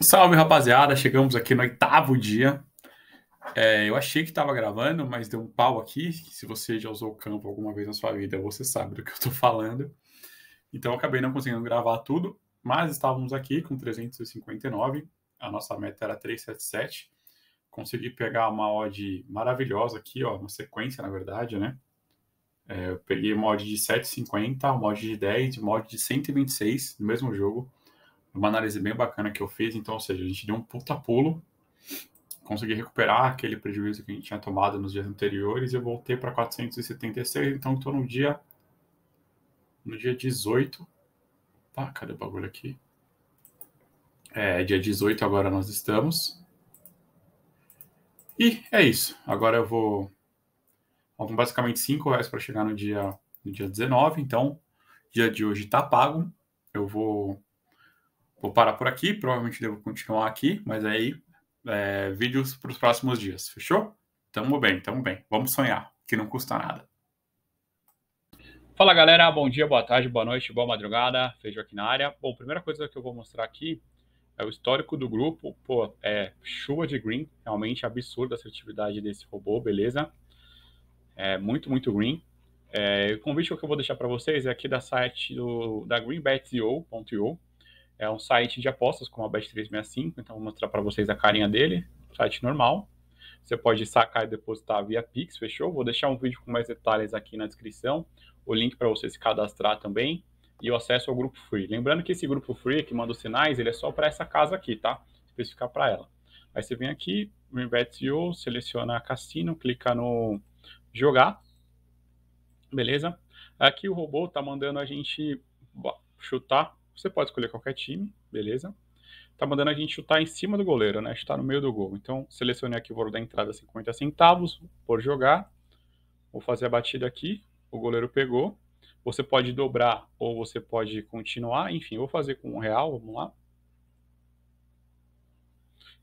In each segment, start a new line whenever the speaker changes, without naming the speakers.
Salve rapaziada, chegamos aqui no oitavo dia. É, eu achei que estava gravando, mas deu um pau aqui. Se você já usou o campo alguma vez na sua vida, você sabe do que eu estou falando. Então acabei não conseguindo gravar tudo, mas estávamos aqui com 359. A nossa meta era 377. Consegui pegar uma odd maravilhosa aqui, ó, uma sequência na verdade, né? É, eu peguei mod de 750, mod de 10, mod de 126 no mesmo jogo uma análise bem bacana que eu fiz. Então, ou seja, a gente deu um puta pulo, consegui recuperar aquele prejuízo que a gente tinha tomado nos dias anteriores e eu voltei para 476. Então, estou no dia no dia 18. Tá, cadê o bagulho aqui? É, dia 18 agora nós estamos. E é isso. Agora eu vou. Faltam basicamente 5 reais para chegar no dia, no dia 19. Então, dia de hoje está pago. Eu vou Vou parar por aqui, provavelmente devo continuar aqui, mas aí é, vídeos para os próximos dias, fechou? Tamo bem, tamo bem. Vamos sonhar, que não custa nada. Fala galera, bom dia, boa tarde, boa noite, boa madrugada, Feijão aqui na área. Bom, primeira coisa que eu vou mostrar aqui é o histórico do grupo. Pô, é chuva de green, realmente absurda a assertividade desse robô, beleza? É muito, muito green. É, o convite que eu vou deixar para vocês é aqui da site do, da greenbet.io, é um site de apostas como a Bet365, então vou mostrar para vocês a carinha dele, site normal. Você pode sacar e depositar via Pix, fechou? Vou deixar um vídeo com mais detalhes aqui na descrição, o link para você se cadastrar também e o acesso ao grupo free. Lembrando que esse grupo free que manda os sinais, ele é só para essa casa aqui, tá? Especificar para ela. Aí você vem aqui, Reinvest.io, seleciona cassino, clica no jogar, beleza? Aqui o robô tá mandando a gente chutar você pode escolher qualquer time, beleza? Tá mandando a gente chutar em cima do goleiro, né? Chutar no meio do gol. Então, selecionei aqui o valor da entrada 50 centavos por jogar. Vou fazer a batida aqui. O goleiro pegou. Você pode dobrar ou você pode continuar. Enfim, vou fazer com um real. Vamos lá.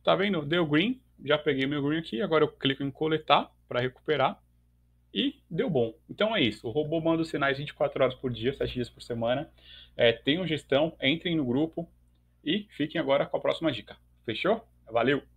Tá vendo? Deu green. Já peguei meu green aqui. Agora eu clico em coletar para recuperar e deu bom. Então é isso. O robô manda os sinais 24 horas por dia, 7 dias por semana. É, tenham gestão, entrem no grupo e fiquem agora com a próxima dica. Fechou? Valeu!